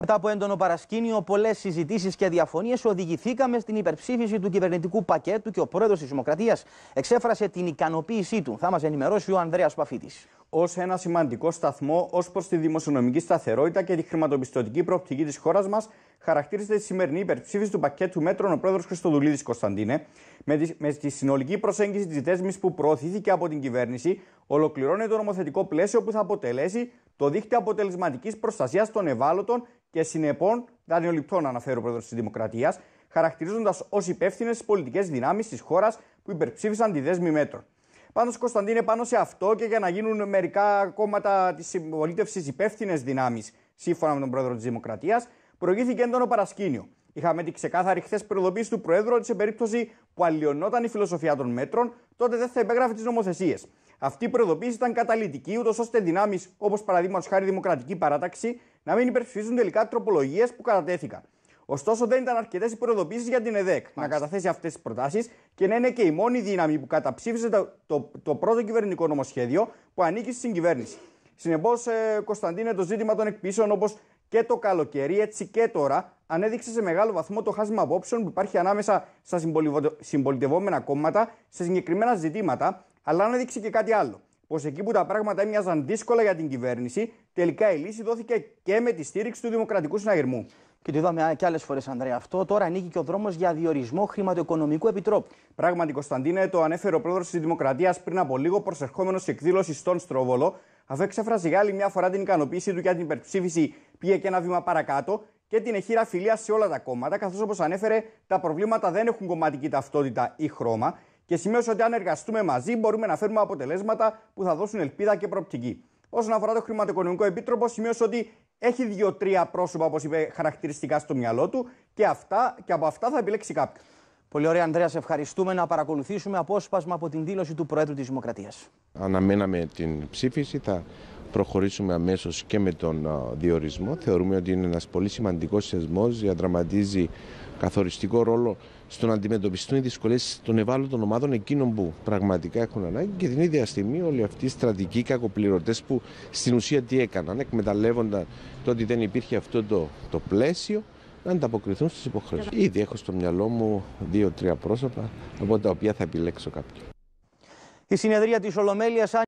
Μετά από έντονο παρασκήνιο, πολλές συζητήσεις και διαφωνίες οδηγηθήκαμε στην υπερψήφιση του κυβερνητικού πακέτου και ο πρόεδρος της Δημοκρατίας εξέφρασε την ικανοποίησή του. Θα μας ενημερώσει ο Ανδρέας Παφίτης. Ως ένα σημαντικό σταθμό ως προς τη δημοσιονομική σταθερότητα και τη χρηματοπιστωτική προοπτική της χώρας μας, χαρακτήριζεται η σημερινή υπερψήφιση του πακέτου μέτρων ο πρόεδρος Χρυστοδουλίδη Κωνσταντίνε. Με τη, συνολική προσέγγιση της δέσμης που προωθήθηκε από την κυβέρνηση, ολοκληρώνεται το νομοθετικό πλαίσιο που θα αποτελέσει το δίκτυο αποτελεσματικής προστασίας των ευάλωτων και συνεπών δανειοληπτών, αναφέρει ο πρόεδρος της Δημοκρατίας, χαρακτηρίζοντας ως υπεύθυνες τι πολιτικές δυνάμεις της χώρας που υπερψήφισαν τη δέσμη μέτρων. Πάντως, Κωνσταντίνε, πάνω σε αυτό και για να γίνουν μερικά κόμματα της συμπολίτευσης υπεύθυνες δυνάμεις, σύμφωνα με τον πρόεδρο της Δημοκρατίας, προηγήθηκε έντονο παρασκήνιο. Είχαμε την ξεκάθαρη χθες προειδοποίηση του Προέδρου ότι σε περίπτωση που αλλοιωνόταν η φιλοσοφία των μέτρων, τότε δεν θα υπέγραφε τις νομοθεσίες. Αυτή η προειδοποίηση ήταν καταλητική, ούτως ώστε δυνάμεις όπως παραδείγματος χάρη Δημοκρατική Παράταξη να μην υπερψηφίζουν τελικά τροπολογίες που κατατέθηκαν. Ωστόσο, δεν ήταν αρκετές οι προειδοποίησεις για την ΕΔΕΚ να καταθέσει αυτές τις προτάσεις και να είναι και η μόνη δύναμη που καταψήφισε το, το, πρώτο κυβερνητικό νομοσχέδιο που ανήκει στην κυβέρνηση. Συνεπώς, ε, Κωνσταντίνε, το ζήτημα των εκπίσεων όπως και το καλοκαίρι, έτσι και τώρα, ανέδειξε σε μεγάλο βαθμό το χάσμα απόψεων που υπάρχει ανάμεσα στα συμπολιτευόμενα κόμματα σε συγκεκριμένα ζητήματα, αλλά ανέδειξε και κάτι άλλο πως εκεί που τα πράγματα έμοιαζαν δύσκολα για την κυβέρνηση, τελικά η λύση δόθηκε και με τη στήριξη του Δημοκρατικού Συναγερμού. Και το είδαμε και άλλες φορές, Ανδρέα. Αυτό τώρα ανοίγει και ο δρόμος για διορισμό χρηματοοικονομικού επιτρόπου. Πράγματι, Κωνσταντίνε, το ανέφερε ο πρόεδρος της Δημοκρατίας πριν από λίγο, προσερχόμενος σε εκδήλωση στον Στρόβολο, αφού εξέφρασε για μια φορά την ικανοποίησή του για την υπερψήφιση, πήγε και ένα βήμα παρακάτω και την εχείρα φιλία σε όλα τα κόμματα, καθώς όπως ανέφερε, τα προβλήματα δεν έχουν κομματική ταυτότητα ή χρώμα. Και σημείωσε ότι αν εργαστούμε μαζί, μπορούμε να φέρουμε αποτελέσματα που θα δώσουν ελπίδα και προοπτική. Όσον αφορά το Χρηματοοικονομικό Επίτροπο, σημείωσε ότι έχει δύο-τρία πρόσωπα, όπως είπε, χαρακτηριστικά στο μυαλό του και, αυτά, και από αυτά θα επιλέξει κάποιον. Πολύ ωραία, Ανδρέας. ευχαριστούμε. Να παρακολουθήσουμε απόσπασμα από την δήλωση του Προέδρου της Δημοκρατίας. Αναμέναμε την ψήφιση. Θα προχωρήσουμε αμέσως και με τον διορισμό. Θεωρούμε ότι είναι ένας πολύ σημαντικός θεσμός, διαδραματίζει καθοριστικό ρόλο στο να αντιμετωπιστούν οι δυσκολίες των ευάλωτων ομάδων εκείνων που πραγματικά έχουν ανάγκη και την ίδια στιγμή όλοι αυτοί οι στρατικοί κακοπληρωτές που στην ουσία τι έκαναν, εκμεταλλεύονταν το ότι δεν υπήρχε αυτό το, πλαίσιο να ανταποκριθούν στις υποχρεώσεις. Ήδη έχω στο μυαλό μου δύο-τρία πρόσωπα από τα οποία θα επιλέξω κάποιο. Η συνεδρία της Ολομέλειας